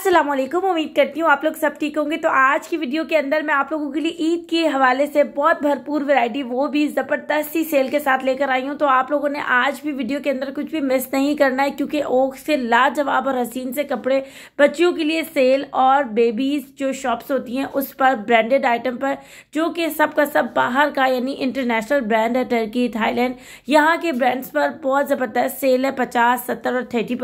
असलम उम्मीद करती हूँ आप लोग सब ठीक होंगे तो आज की वीडियो के अंदर मैं आप लोगों के लिए ईद के हवाले से बहुत भरपूर वैरायटी वो भी ज़बरदस्त सी सेल के साथ लेकर आई हूँ तो आप लोगों ने आज भी वीडियो के अंदर कुछ भी मिस नहीं करना है क्योंकि ओक से लाजवाब और हसीन से कपड़े बच्चियों के लिए सेल और बेबीज़ जो शॉप्स होती हैं उस पर ब्रांडेड आइटम पर जो कि सब का सब बाहर का यानी इंटरनेशनल ब्रांड है टर्की थाईलैंड यहाँ के ब्रांड्स पर बहुत ज़बरदस्त सेल है पचास सत्तर और थर्टी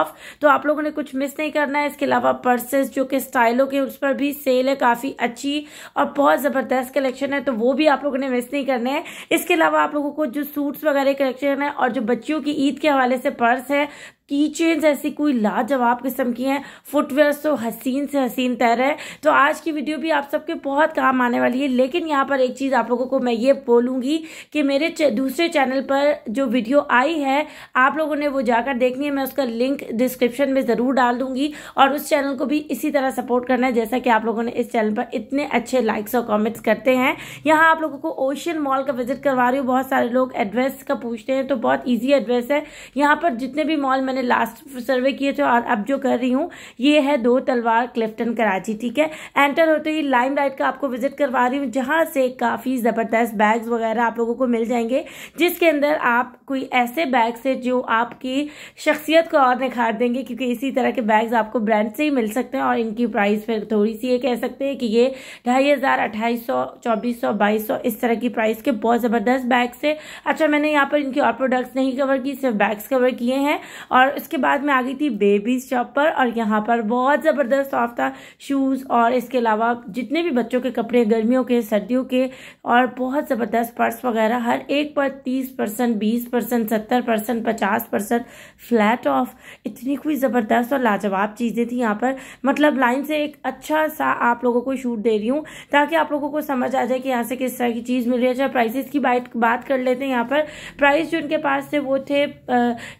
ऑफ तो आप लोगों ने कुछ मिस नहीं करना है इसके अलावा अलावा पर्सेस जो कि स्टाइलों के उस पर भी सेल है काफ़ी अच्छी और बहुत ज़बरदस्त कलेक्शन है तो वो भी आप लोगों ने मिस नहीं करने है इसके अलावा आप लोगों को जो सूट्स वगैरह कलेक्शन है और जो बच्चियों की ईद के हवाले से पर्स है की चेन्स ऐसी कोई लाजवाब किस्म की हैं फुटवेयर तो हसीन से हसीन तैर है तो आज की वीडियो भी आप सबके बहुत काम आने वाली है लेकिन यहाँ पर एक चीज़ आप लोगों को मैं ये बोलूँगी कि मेरे दूसरे चैनल पर जो वीडियो आई है आप लोगों ने वो जाकर देखनी है मैं उसका लिंक डिस्क्रिप्शन में ज़रूर डाल दूंगी और उस चैनल को भी इसी तरह सपोर्ट करना है जैसा कि आप लोगों ने इस चैनल पर इतने अच्छे लाइक्स और कॉमेंट्स करते हैं यहाँ आप लोगों को ओशियन मॉल का विजिट करवा रही हूँ बहुत सारे लोग एड्रेस का पूछते हैं तो बहुत ईजी एड्रेस है यहाँ पर जितने भी मॉल मैंने लास्ट सर्वे किए थे और अब जो कर रही हूँ ये है दो तलवार क्लिफ्टन कराची ठीक है एंटर होते ही लाइम राइट का आपको विजिट करवा रही हूँ जहाँ से काफ़ी ज़बरदस्त बैग्स वगैरह आप लोगों को मिल जाएंगे जिसके अंदर आप कोई ऐसे बैग्स है जो आपकी शख्सियत को और निखार देंगे क्योंकि इसी तरह के बैग्स आपको ब्रांड से ही मिल सकते हैं और इनकी प्राइस फिर थोड़ी सी ये कह सकते हैं कि ये ढाई हज़ार अट्ठाईस सौ चौबीस सौ बाईस सौ इस तरह की प्राइस के बहुत ज़बरदस्त बैग्स है अच्छा मैंने यहाँ पर इनके और प्रोडक्ट्स नहीं कवर की सिर्फ बैग्स कवर किए हैं और और उसके बाद में आ गई थी बेबीज़ शॉप पर और यहाँ पर बहुत ज़बरदस्त ऑफ था शूज़ और इसके अलावा जितने भी बच्चों के कपड़े गर्मियों के सर्दियों के और बहुत ज़बरदस्त पर्स वगैरह हर एक पर तीस परसेंट बीस परसेंट सत्तर परसेंट पचास परसेंट फ्लैट ऑफ इतनी कोई ज़बरदस्त और लाजवाब चीज़ें थी यहाँ पर मतलब लाइन से एक अच्छा सा आप लोगों को शूट दे रही हूँ ताकि आप लोगों को समझ आ जाए कि यहाँ से किस तरह की चीज़ मिल रही है अच्छा प्राइसिस की बात कर लेते हैं यहाँ पर प्राइस जो उनके पास थे वो थे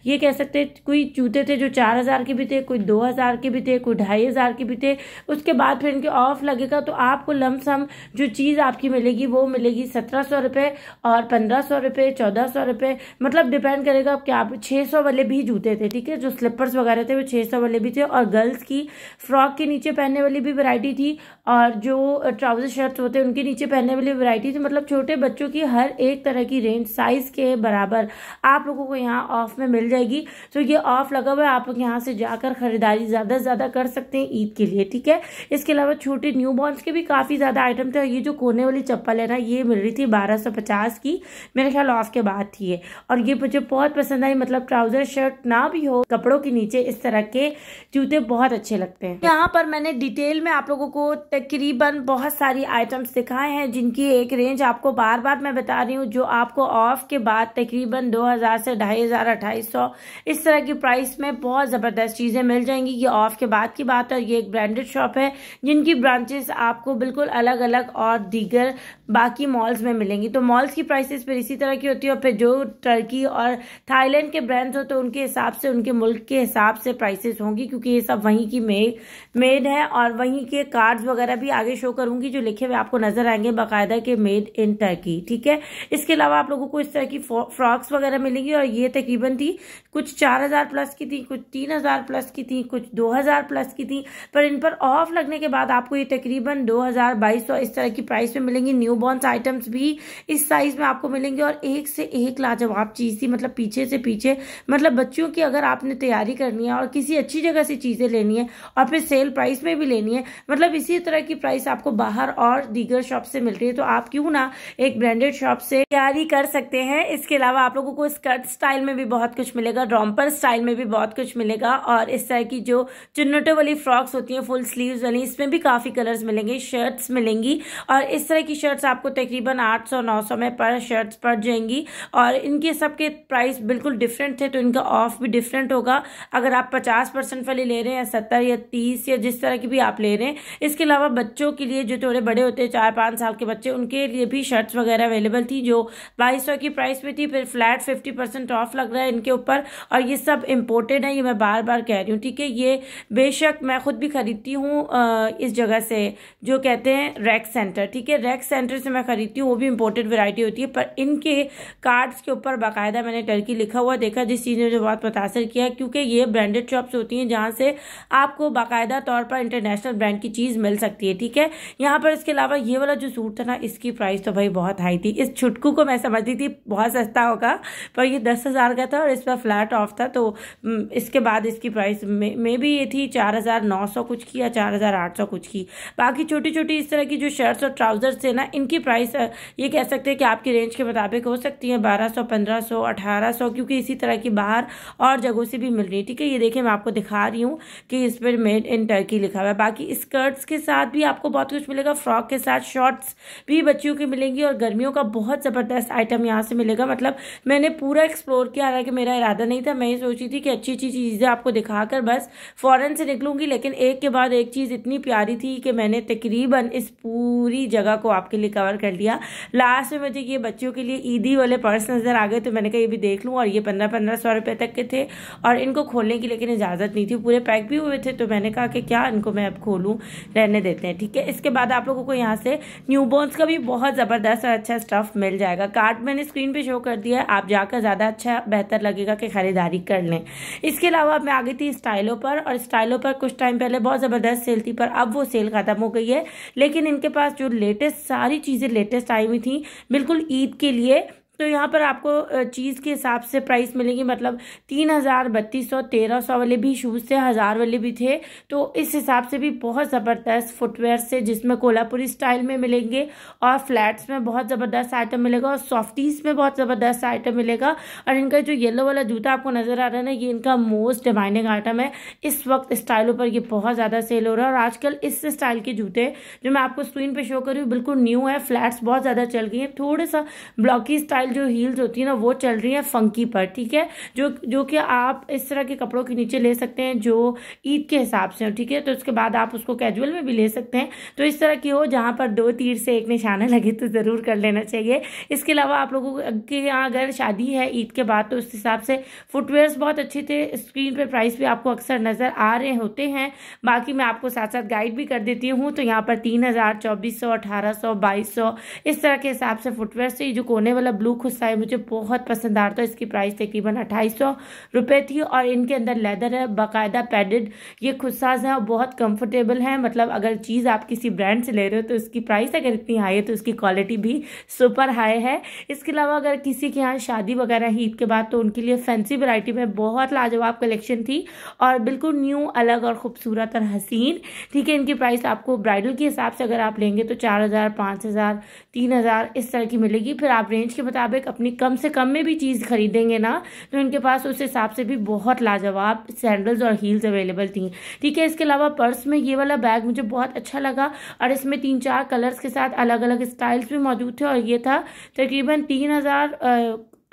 ये कह सकते कुछ कोई जूते थे जो चार हज़ार के भी थे कोई दो हज़ार के भी थे कोई ढाई हज़ार के भी थे उसके बाद फिर इनके ऑफ लगेगा तो आपको लमसम जो चीज़ आपकी मिलेगी वो मिलेगी सत्रह सौ रुपये और पंद्रह सौ रुपये चौदह सौ रुपये मतलब डिपेंड करेगा कि आप छः सौ वाले भी जूते थे ठीक है जो स्लीपर्स वगैरह थे वो छः सौ वाले भी थे और गर्ल्स की फ्रॉक के नीचे पहनने वाली भी वैरायटी थी और जो ट्राउज़र शर्ट्स होते हैं उनके नीचे पहनने वाली वैरायटी थी मतलब छोटे बच्चों की हर एक तरह की रेंज साइज़ के बराबर आप लोगों को यहाँ ऑफ में मिल जाएगी तो ये ऑफ लगा हुआ है आप लोग यहाँ से जाकर खरीदारी ज़्यादा से ज़्यादा कर सकते हैं ईद के लिए ठीक है इसके अलावा छोटे न्यू बॉर्न के भी काफ़ी ज़्यादा आइटम थे ये जो कोने वाली चप्पल है ना ये मिल रही थी बारह सौ पचास की मेरे ख्याल ऑफ के बाद थी ये और ये मुझे बहुत पसंद आई मतलब ट्राउजर शर्ट ना भी हो कपड़ों के नीचे इस तरह के जूते बहुत अच्छे लगते हैं यहाँ पर मैंने डिटेल में आप लोगों को तकरीबन बहुत सारी आइटम्स दिखाए हैं जिनकी एक रेंज आपको बार बार मैं बता रही हूँ जो आपको ऑफ के बाद तकरीबन दो हजार से ढाई हजार अट्ठाईस सौ इस तरह की की प्राइस में बहुत ज़बरदस्त चीज़ें मिल जाएंगी ये ऑफ के बाद की बात है ये एक ब्रांडेड शॉप है जिनकी ब्रांचेस आपको बिल्कुल अलग अलग और दीगर बाकी मॉल्स में मिलेंगी तो मॉल्स की प्राइसेस फिर इसी तरह की होती है और फिर जो टर्की और थाईलैंड के ब्रांड्स हो तो उनके हिसाब से उनके मुल्क के हिसाब से प्राइसेस होंगी क्योंकि ये सब वहीं की मे मेड है और वहीं के कार्ड्स वगैरह भी आगे शो करूंगी जो लिखे हुए आपको नजर आएंगे बाकायदा के मेड इन टर्की ठीक है इसके अलावा आप लोगों को इस तरह की फ्रॉक्स वगैरह मिलेंगी और ये तकरीबन थी कुछ चार हज़ार प्लस की थी कुछ तीन हज़ार प्लस की थी कुछ दो हज़ार प्लस की थी पर इन पर ऑफ लगने के बाद आपको ये तकरीबन दो हज़ार बाईस सौ इस तरह की प्राइस में मिलेंगी न्यू बॉर्नस आइटम्स भी इस साइज़ में आपको मिलेंगे और एक से एक लाजवाब चीज़ थी मतलब पीछे से पीछे मतलब बच्चों की अगर आपने तैयारी करनी है और किसी अच्छी जगह से चीज़ें लेनी है और फिर सेल प्राइस में भी लेनी है मतलब इसी तरह की प्राइस आपको बाहर और दीगर शॉप से मिल रही है तो आप क्यों ना एक ब्रांडेड शॉप से तैयारी कर सकते हैं इसके अलावा आप लोगों को स्कर्ट स्टाइल में भी बहुत कुछ मिलेगा रॉम्पर स्टाइल स्टाइल में भी बहुत कुछ मिलेगा और इस तरह की जो चुन्नटों वाली फ्रॉक्स होती हैं फुल स्लीव्स वाली इसमें भी काफ़ी कलर्स मिलेंगे शर्ट्स मिलेंगी और इस तरह की शर्ट्स आपको तकरीबन 800-900 में पर शर्ट्स पड़ जाएंगी और इनके सब के प्राइस बिल्कुल डिफरेंट थे तो इनका ऑफ भी डिफरेंट होगा अगर आप पचास परसेंट वाली ले रहे हैं या सत्तर या तीस या जिस तरह की भी आप ले रहे हैं इसके अलावा बच्चों के लिए जो थोड़े बड़े होते हैं चार पाँच साल के बच्चे उनके लिए भी शर्ट्स वगैरह अवेलेबल थी जो बाईस की प्राइस में थी फिर फ्लैट फिफ्टी ऑफ लग रहा है इनके ऊपर और ये सब इम्पोर्टेड हैं ये मैं बार बार कह रही हूँ ठीक है ये बेशक मैं ख़ुद भी ख़रीदती हूँ इस जगह से जो कहते हैं रैक सेंटर ठीक है रैक सेंटर से मैं ख़रीदती हूँ वो भी इम्पोर्टेड वैरायटी होती है पर इनके कार्ड्स के ऊपर बाकायदा मैंने टर्की लिखा हुआ देखा जिस चीज़ ने मुझे बहुत मुतासर किया क्योंकि ये ब्रांडेड शॉप्स होती हैं जहाँ से आपको बाकायदा तौर पर इंटरनेशनल ब्रांड की चीज़ मिल सकती है ठीक है यहाँ पर इसके अलावा ये वाला जो सूट था ना इसकी प्राइस तो भाई बहुत हाई थी इस छुटकू को मैं समझती थी बहुत सस्ता होगा पर ये दस हज़ार का था और इस पर फ्लैट ऑफ था तो हम्म, इसके बाद इसकी प्राइस मे, मे भी ये थी चार हज़ार नौ सौ कुछ की या चार हज़ार आठ सौ कुछ की बाकी छोटी छोटी इस तरह की जो शर्ट्स और ट्राउज़र्स थे ना इनकी प्राइस ये कह सकते हैं कि आपकी रेंज के मुताबिक हो सकती है बारह सौ पंद्रह सौ अठारह सौ क्योंकि इसी तरह की बाहर और जगहों से भी मिल रही है ठीक है ये देखिए मैं आपको दिखा रही हूँ कि इस पर मेड इन टर्की लिखा हुआ है बाकी स्कर्ट्स के साथ भी आपको बहुत कुछ मिलेगा फ्रॉक के साथ शॉर्ट्स भी बच्चियों की मिलेंगी और गर्मियों का बहुत ज़बरदस्त आइटम यहाँ से मिलेगा मतलब मैंने पूरा एक्सप्लोर किया हालांकि मेरा इरादा नहीं था मैं ये सोची थी कि अच्छी अच्छी चीज़ें आपको दिखाकर बस फ़ौरन से निकलूँगी लेकिन एक के बाद एक चीज़ इतनी प्यारी थी कि मैंने तकरीबन इस पूरी जगह को आपके लिए कवर कर लिया लास्ट में मुझे ये बच्चों के लिए ईदी वाले पर्स नज़र आ गए तो मैंने कहा ये भी देख लूँ और ये पंद्रह पंद्रह सौ रुपये तक के थे और इनको खोलने की लेकिन इजाज़त नहीं थी पूरे पैक भी हुए थे तो मैंने कहा कि क्या इनको मैं अब खोलूँ रहने देते हैं ठीक है इसके बाद आप लोगों को यहाँ से न्यूबॉर्न्स का भी बहुत ज़बरदस्त और अच्छा स्टफ़ मिल जाएगा कार्ड मैंने स्क्रीन पर शो कर दिया है आप जाकर ज़्यादा अच्छा बेहतर लगेगा कि ख़रीदारी कर कर लें इसके अलावा मैं आ गई थी स्टाइलों पर और स्टाइलों पर कुछ टाइम पहले बहुत ज़बरदस्त सेल थी पर अब वो सेल ख़त्म हो गई है लेकिन इनके पास जो लेटेस्ट सारी चीज़ें लेटेस्ट आई हुई थी बिल्कुल ईद के लिए तो यहाँ पर आपको चीज़ के हिसाब से प्राइस मिलेगी मतलब तीन हज़ार बत्तीस सौ तेरह सौ वाले भी शूज़ थे हज़ार वाले भी थे तो इस हिसाब से भी बहुत ज़बरदस्त फुटवेयर से जिसमें कोल्हापुरी स्टाइल में मिलेंगे और फ्लैट्स में बहुत ज़बरदस्त आइटम मिलेगा और सॉफ्टीज़ में बहुत ज़बरदस्त आइटम मिलेगा और इनका जो येलो वाला जूता आपको नज़र आ रहा है ना ये इनका मोस्ट डिमांडिंग आइटम है इस वक्त स्टाइलों पर ये बहुत ज़्यादा सेल हो रहा है और आजकल इस स्टाइल के जूते जो मैं आपको स्क्रीन पर शो कर रही हूँ बिल्कुल न्यू है फ्लैट्स बहुत ज़्यादा चल गई हैं थोड़ा सा ब्लॉकी स्टाइल स्टाइल जो हील्स होती है ना वो चल रही है फंकी पर ठीक है जो जो कि आप इस तरह के कपड़ों के नीचे ले सकते हैं जो ईद के हिसाब से हो ठीक है तो उसके बाद आप उसको कैजुअल में भी ले सकते हैं तो इस तरह की हो जहाँ पर दो तीर से एक निशाना लगे तो ज़रूर कर लेना चाहिए इसके अलावा आप लोगों के यहाँ अगर शादी है ईद के बाद तो उस हिसाब से फुटवेयर्स बहुत अच्छे थे स्क्रीन पर प्राइस भी आपको अक्सर नज़र आ रहे होते हैं बाकी मैं आपको साथ साथ गाइड भी कर देती हूँ तो यहाँ पर तीन हज़ार चौबीस सौ अठारह सौ बाईस सौ इस तरह के हिसाब से फुटवेयर से जो कोने वाला ब्लू ब्लू खुसाई मुझे बहुत पसंद आ रहा था इसकी प्राइस तकरीबन अट्ठाईस सौ थी और इनके अंदर लेदर है बाकायदा पैडेड ये खुदसाज हैं और बहुत कंफर्टेबल हैं मतलब अगर चीज़ आप किसी ब्रांड से ले रहे हो तो इसकी प्राइस अगर इतनी हाई है तो इसकी क्वालिटी भी सुपर हाई है इसके अलावा अगर किसी के यहाँ शादी वगैरह ईद के बाद तो उनके लिए फैंसी वैरायटी में बहुत लाजवाब कलेक्शन थी और बिल्कुल न्यू अलग और खूबसूरत और हसीन ठीक है इनकी प्राइस आपको ब्राइडल के हिसाब से अगर आप लेंगे तो चार हज़ार पाँच हज़ार तीन हज़ार इस तरह की मिलेगी फिर आप रेंज के बता मुताबिक अपनी कम से कम में भी चीज़ खरीदेंगे ना तो इनके पास उस हिसाब से भी बहुत लाजवाब सैंडल्स और हील्स अवेलेबल थी ठीक है इसके अलावा पर्स में ये वाला बैग मुझे बहुत अच्छा लगा और इसमें तीन चार कलर्स के साथ अलग अलग स्टाइल्स भी मौजूद थे और ये था तकरीबन तीन हज़ार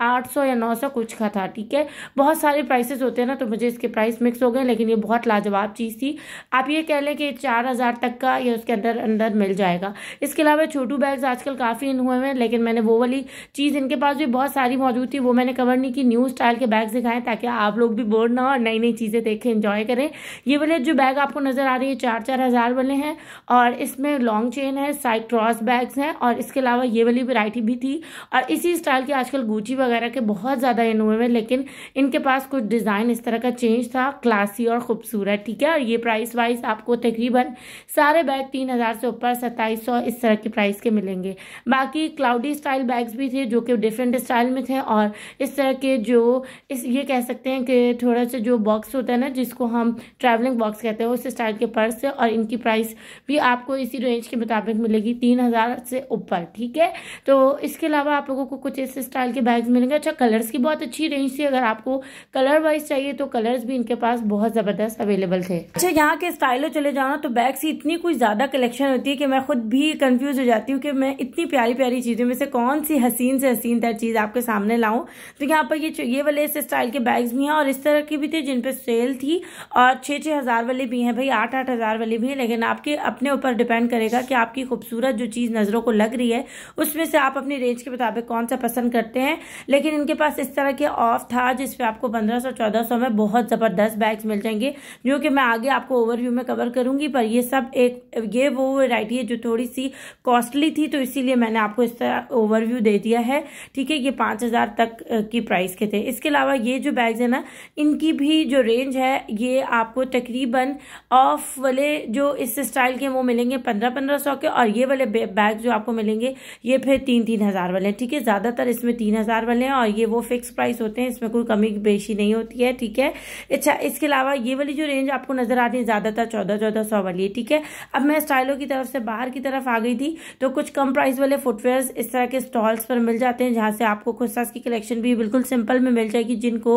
आठ सौ या नौ सौ कुछ का था ठीक है बहुत सारे प्राइसेस होते हैं ना तो मुझे इसके प्राइस मिक्स हो गए लेकिन ये बहुत लाजवाब चीज़ थी आप ये कह लें कि चार हज़ार तक का या उसके अंदर अंदर मिल जाएगा इसके अलावा छोटू बैग्स आजकल काफ़ी इन हुए हैं लेकिन मैंने वो वाली चीज़ इनके पास भी बहुत सारी मौजूद थी वो मैंने कवर नहीं की न्यू स्टाइल के बैग दिखाएं ताकि आप लोग भी बोर ना हो और नई नई चीज़ें देखें इन्जॉय करें ये वाले जो बैग आपको नज़र आ रही है चार चार हज़ार वाले हैं और इसमें लॉन्ग चेन है साइड क्रॉस बैग्स हैं और इसके अलावा ये वाली वैरायटी भी थी और इसी स्टाइल की आजकल गूची वगैरह वगैरह के बहुत ज़्यादा इन हुए हैं लेकिन इनके पास कुछ डिज़ाइन इस तरह का चेंज था क्लासी और ख़ूबसूरत ठीक है और ये प्राइस वाइज आपको तकरीबन सारे बैग तीन हज़ार से ऊपर सत्ताईस सौ इस तरह के प्राइस के मिलेंगे बाकी क्लाउडी स्टाइल बैग्स भी थे जो कि डिफरेंट स्टाइल में थे और इस तरह के जो इस ये कह सकते हैं कि थोड़ा सा जो बॉक्स होता है ना जिसको हम ट्रैवलिंग बॉक्स कहते हैं उस स्टाइल के पर्स और इनकी प्राइस भी आपको इसी रेंज के मुताबिक मिलेगी तीन हज़ार से ऊपर ठीक है तो इसके अलावा आप लोगों को कुछ इस स्टाइल के बैग्स मैंने कहा अच्छा कलर्स की बहुत अच्छी रेंज थी अगर आपको कलर वाइज चाहिए तो कलर्स भी इनके पास बहुत ज़बरदस्त अवेलेबल थे अच्छा यहाँ के स्टाइलो चले जाओ तो बैग से इतनी कुछ ज़्यादा कलेक्शन होती है कि मैं खुद भी कन्फ्यूज हो जाती हूँ कि मैं इतनी प्यारी प्यारी चीज़ों में से कौन सी हसीन से हसीन तर चीज़ आपके सामने लाऊ तो यहाँ पर ये ये वाले इस स्टाइल के बैग्स भी हैं और इस तरह के भी थे जिन सेल थी और छह छह हज़ार वाले भी हैं भाई आठ आठ हज़ार वाले भी हैं लेकिन आपके अपने ऊपर डिपेंड करेगा कि आपकी खूबसूरत जो चीज़ नज़रों को लग रही है उसमें से आप अपनी रेंज के मुताबिक कौन सा पसंद करते हैं लेकिन इनके पास इस तरह के ऑफ था जिस आपको पंद्रह सौ चौदह सौ में बहुत ज़बरदस्त बैग्स मिल जाएंगे जो कि मैं आगे आपको ओवरव्यू में कवर करूँगी पर ये सब एक ये वो वेराइटी है जो थोड़ी सी कॉस्टली थी तो इसीलिए मैंने आपको इस तरह ओवरव्यू दे दिया है ठीक है ये पाँच हज़ार तक की प्राइस के थे इसके अलावा ये जो बैग्स हैं ना इनकी भी जो रेंज है ये आपको तकरीबन ऑफ वाले जो इस स्टाइल के वो मिलेंगे पंद्रह पंद्रह सौ के और ये वाले बैग जो आपको मिलेंगे ये फिर तीन तीन हज़ार वाले ठीक है ज़्यादातर इसमें तीन हज़ार अवेलेबल हैं और ये वो फिक्स प्राइस होते हैं इसमें कोई कमी बेशी नहीं होती है ठीक है अच्छा इसके अलावा ये वाली जो रेंज आपको नजर आ रही है ज़्यादातर चौदह चौदह सौ वाली है ठीक है अब मैं स्टाइलों की तरफ से बाहर की तरफ आ गई थी तो कुछ कम प्राइस वाले फुटवेयर इस तरह के स्टॉल्स पर मिल जाते हैं जहां से आपको खुद सास की कलेक्शन भी बिल्कुल सिंपल में मिल जाएगी जिनको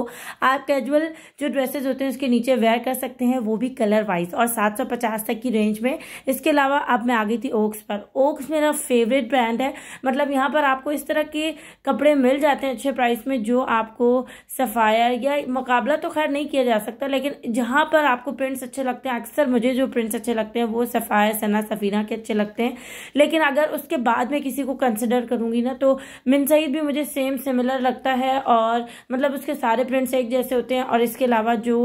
आप कैजुअल जो ड्रेसेज होते हैं उसके नीचे वेयर कर सकते हैं वो भी कलर वाइज और सात सौ पचास तक की रेंज में इसके अलावा अब मैं आ गई थी ओक्स पर ओक्स मेरा फेवरेट ब्रांड है मतलब यहाँ पर आपको इस तरह के कपड़े मिल जाते जाते हैं अच्छे प्राइस में जो आपको सफ़ाया या मुकाबला तो खैर नहीं किया जा सकता लेकिन जहाँ पर आपको प्रिंट्स अच्छे लगते हैं अक्सर मुझे जो प्रिंट्स अच्छे लगते हैं वो सफ़ाया सना सफ़ीना के अच्छे लगते हैं लेकिन अगर उसके बाद में किसी को कंसिडर करूँगी ना तो मिन सईद भी मुझे सेम सिमिलर लगता है और मतलब उसके सारे प्रिंट्स एक जैसे होते हैं और इसके अलावा जो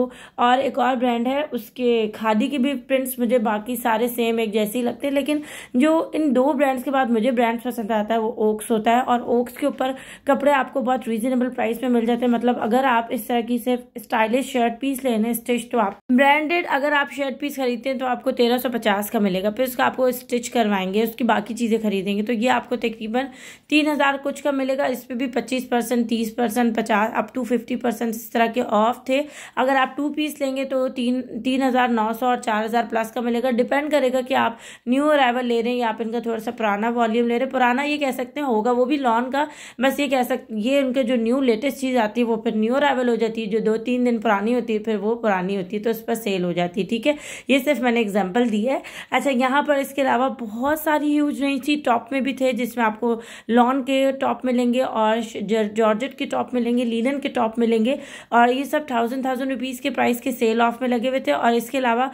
और एक और ब्रांड है उसके खादी के भी प्रिंट्स मुझे बाकी सारे सेम एक जैसे ही लगते हैं लेकिन जो इन दो ब्रांड्स के बाद मुझे ब्रांड्स पसंद आता है वो ओक्स होता है और ओक्स के ऊपर कपड़े आप आपको बहुत रीजनेबल प्राइस में मिल जाते हैं मतलब अगर आप इस तरह की सिर्फ स्टाइलिश शर्ट पीस लेने स्टिच तो आप ब्रांडेड अगर आप शर्ट पीस खरीदते हैं तो आपको तेरह सौ पचास का मिलेगा फिर उसका आपको स्टिच करवाएंगे उसकी बाकी चीज़ें खरीदेंगे तो ये आपको तकरीबन तीन हज़ार कुछ का मिलेगा इस पर भी पच्चीस परसेंट तीस परसेंट पचास अप टू फिफ्टी परसेंट इस तरह के ऑफ थे अगर आप टू पीस लेंगे तो तीन तीन हज़ार नौ सौ और चार हज़ार प्लस का मिलेगा डिपेंड करेगा कि आप न्यू अराइवल ले रहे हैं या आप इनका थोड़ा सा पुराना वॉल्यूम ले रहे हैं पुराना ये कह सकते हैं होगा वो भी लॉन का बस ये कह सक ये उनके जो न्यू लेटेस्ट चीज़ आती है वो फिर न्यू अरावल हो जाती है जो दो तीन दिन पुरानी होती है फिर वो पुरानी होती है तो उस पर सेल हो जाती है ठीक है ये सिर्फ मैंने एग्जाम्पल दी है अच्छा यहाँ पर इसके अलावा बहुत सारी यूज नहीं थी टॉप में भी थे जिसमें आपको लॉन के टॉप मिलेंगे और जॉर्जेट के टॉप मिलेंगे लीलन के टॉप मिलेंगे और ये सब थाउजेंड थाउजेंड रुपीज़ के प्राइस के सेल ऑफ में लगे हुए थे और इसके अलावा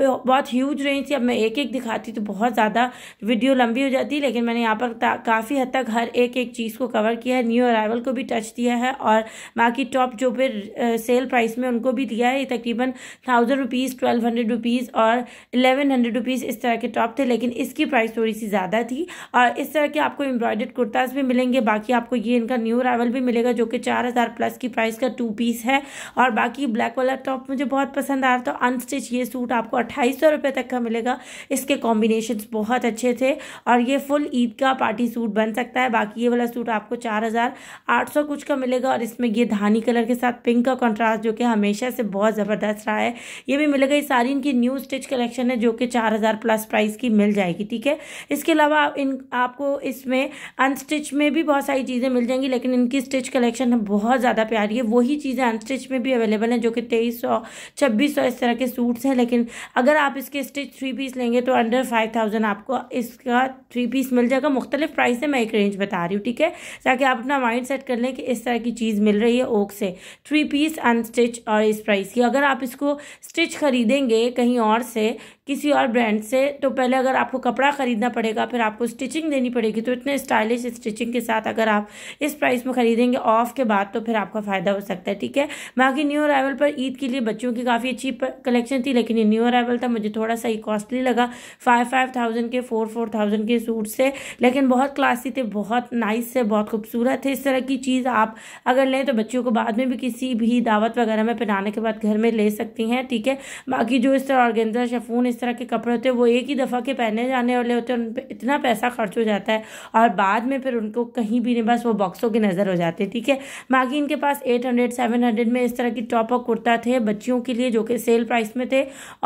बहुत ह्यूज रेंज थी अब मैं एक एक दिखाती तो बहुत ज़्यादा वीडियो लंबी हो जाती लेकिन मैंने यहाँ पर काफ़ी हद तक हर एक एक चीज़ को कवर किया है न्यू अराइव ट्रैवल को भी टच दिया है और बाकी टॉप जो पे सेल प्राइस में उनको भी दिया है ये तकरीबन thousand rupees twelve hundred rupees और एलेवन हंड्रेड रुपीज़ इस तरह के टॉप थे लेकिन इसकी प्राइस थोड़ी सी ज़्यादा थी और इस तरह के आपको एम्ब्रॉयडर्ड कुर्ताज भी मिलेंगे बाकी आपको ये इनका न्यू रावल भी मिलेगा जो कि चार हज़ार प्लस की प्राइस का टू पीस है और बाकी ब्लैक वाला टॉप मुझे बहुत पसंद आ रहा था अनस्टिच ये सूट आपको अट्ठाईस सौ रुपये तक का मिलेगा इसके कॉम्बिनेशन बहुत अच्छे थे और ये फुल ईद का पार्टी सूट बन सकता है बाकी ये वाला सूट आपको चार हज़ार आठ कुछ का मिलेगा और इसमें ये धानी कलर के साथ पिंक का कॉन्ट्रास्ट जो कि हमेशा से बहुत ज़बरदस्त रहा है ये भी मिलेगा ये सारी इनकी न्यू स्टिच कलेक्शन है जो कि चार हज़ार प्लस प्राइस की मिल जाएगी ठीक है इसके अलावा इन आपको इसमें अनस्टिच में भी बहुत सारी चीज़ें मिल जाएंगी लेकिन इनकी स्टिच कलेक्शन बहुत ज़्यादा प्यारी है वही चीज़ें अनस्टिच में भी अवेलेबल हैं जो कि तेईस सौ छब्बीस सौ इस तरह के सूट्स हैं लेकिन अगर आप इसके स्टिच थ्री पीस लेंगे तो अंडर फाइव थाउजेंड आपको इसका थ्री पीस मिल जाएगा मुख्तलिफ प्राइस है मैं एक रेंज बता रही हूँ ठीक है ताकि आप अपना माइंड माइंड सेट कर लें कि इस तरह की चीज़ मिल रही है ओक से थ्री पीस अनस्टिच और इस प्राइस की अगर आप इसको स्टिच खरीदेंगे कहीं और से किसी और ब्रांड से तो पहले अगर आपको कपड़ा ख़रीदना पड़ेगा फिर आपको स्टिचिंग देनी पड़ेगी तो इतने स्टाइलिश स्टिचिंग के साथ अगर आप इस प्राइस में ख़रीदेंगे ऑफ के बाद तो फिर आपका फ़ायदा हो सकता है ठीक है बाकी न्यू अराइवल पर ईद के लिए बच्चों की काफ़ी अच्छी कलेक्शन थी लेकिन ये न्यू अराइवल था मुझे थोड़ा सा ही कॉस्टली लगा फाइव फाइव थाउजेंड के फोर फोर थाउजेंड के सूट से लेकिन बहुत क्लासी थे बहुत नाइस थे बहुत खूबसूरत थे इस तरह की चीज़ आप अगर लें तो बच्चों को बाद में भी किसी भी दावत वगैरह में पहनाने के बाद घर में ले सकती हैं ठीक है बाकी जो इस तरह ऑर्गेंजा शफून जिस तरह के कपड़े होते हैं वो एक ही दफ़ा के पहने जाने वाले होते हैं उन पर इतना पैसा खर्च हो जाता है और बाद में फिर उनको कहीं भी नहीं बस वो बॉक्सों की नज़र हो जाते हैं ठीक है बाकी इनके पास एट हंड्रेड सेवन हंड्रेड में इस तरह की टॉप और कुर्ता थे बच्चियों के लिए जो कि सेल प्राइस में थे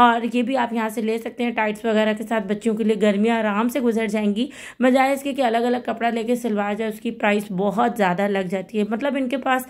और ये भी आप यहाँ से ले सकते हैं टाइट्स वगैरह के साथ बच्चियों के लिए गर्मियाँ आराम से गुजर जाएंगी बजाय इसके कि अलग अलग कपड़ा लेके सिलवाया जाए उसकी प्राइस बहुत ज़्यादा लग जाती है मतलब इनके पास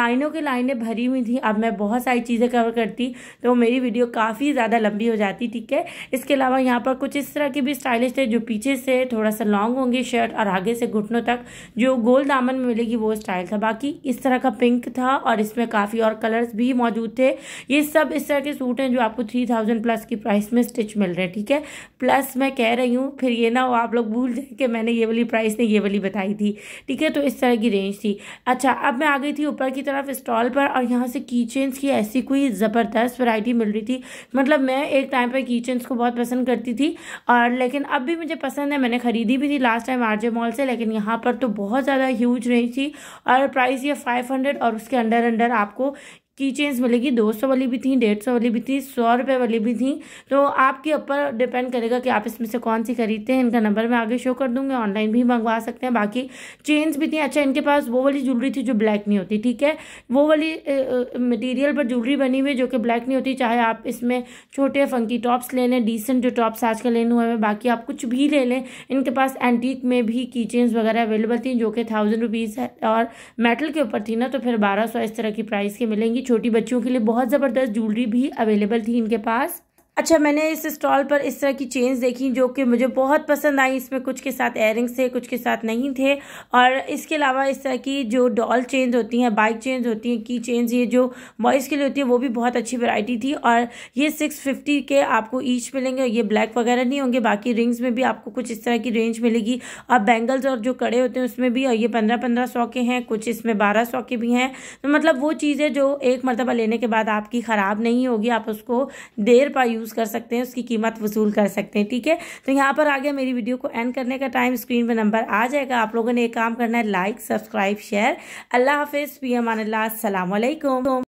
लाइनों की लाइनें भरी हुई थी अब मैं बहुत सारी चीज़ें कवर करती तो मेरी वीडियो काफ़ी ज़्यादा लंबी हो जाती ठीक है है इसके अलावा यहाँ पर कुछ इस तरह की भी स्टाइलिश है जो पीछे से थोड़ा सा लॉन्ग होंगी शर्ट और आगे से घुटनों तक जो गोल दामन में मिलेगी वो स्टाइल था बाकी इस तरह का पिंक था और इसमें काफ़ी और कलर्स भी मौजूद थे ये सब इस तरह के सूट हैं जो आपको थ्री प्लस की प्राइस में स्टिच मिल रहे हैं ठीक है प्लस मैं कह रही हूँ फिर ये ना हो आप लोग भूल जाए कि मैंने ये वाली प्राइस ने ये वाली बताई थी ठीक है तो इस तरह की रेंज थी अच्छा अब मैं आ गई थी ऊपर की तरफ स्टॉल पर और यहाँ से कीचेंस की ऐसी कोई ज़बरदस्त वैरायटी मिल रही थी मतलब मैं एक टाइम पर की कलेक्शंस को बहुत पसंद करती थी और लेकिन अब भी मुझे पसंद है मैंने ख़रीदी भी थी लास्ट टाइम आरजे मॉल से लेकिन यहाँ पर तो बहुत ज़्यादा ह्यूज रही थी और प्राइस ये फाइव हंड्रेड और उसके अंडर अंडर आपको की चेन्स मिलेगी दो सौ वाली भी थी डेढ़ सौ वाली भी थी सौ रुपये वाली भी थी तो आपके ऊपर डिपेंड करेगा कि आप इसमें से कौन सी खरीदते हैं इनका नंबर मैं आगे शो कर दूंगी ऑनलाइन भी मंगवा सकते हैं बाकी चेन्स भी थी अच्छा इनके पास वो वाली ज्वेलरी थी जो ब्लैक नहीं होती ठीक है वो वाली मटीरियल पर ज्वेलरी बनी हुई जो कि ब्लैक नहीं होती चाहे आप इसमें छोटे फंकी टॉप्स ले लें डिसेंट जो टॉप्स आज का लेने हुए हैं बाकी आप कुछ भी ले लें इनके पास एंटीक में भी की चेन्स वगैरह अवेलेबल थी जो कि थाउजेंड रुपीज़ है और मेटल के ऊपर थी ना तो फिर बारह सौ इस तरह की प्राइस की मिलेंगी छोटी बच्चियों के लिए बहुत ज़बरदस्त ज्वेलरी भी अवेलेबल थी इनके पास अच्छा मैंने इस स्टॉल पर इस तरह की चेन्स देखी जो कि मुझे बहुत पसंद आई इसमें कुछ के साथ एयरिंग्स थे कुछ के साथ नहीं थे और इसके अलावा इस तरह की जो डॉल चेन्स होती हैं बाइक चेन्स होती हैं की चेन्स ये जो बॉयज़ के लिए होती है वो भी बहुत अच्छी वैरायटी थी और ये सिक्स फिफ्टी के आपको ईच मिलेंगे ये ब्लैक वगैरह नहीं होंगे बाकी रिंग्स में भी आपको कुछ इस तरह की रेंज मिलेगी और बैंगल्स और जो कड़े होते हैं उसमें भी और ये पंद्रह पंद्रह सौ के हैं कुछ इसमें बारह सौ के भी हैं तो मतलब वो चीज़ें जो एक मरतबा लेने के बाद आपकी ख़राब नहीं होगी आप उसको देर पाई यूज़ कर सकते हैं उसकी कीमत वसूल कर सकते हैं ठीक है तो यहाँ पर आ गया मेरी वीडियो को एंड करने का टाइम स्क्रीन पर नंबर आ जाएगा आप लोगों ने एक काम करना है लाइक सब्सक्राइब शेयर अल्लाह हाफिज़ पी एम अल्लाम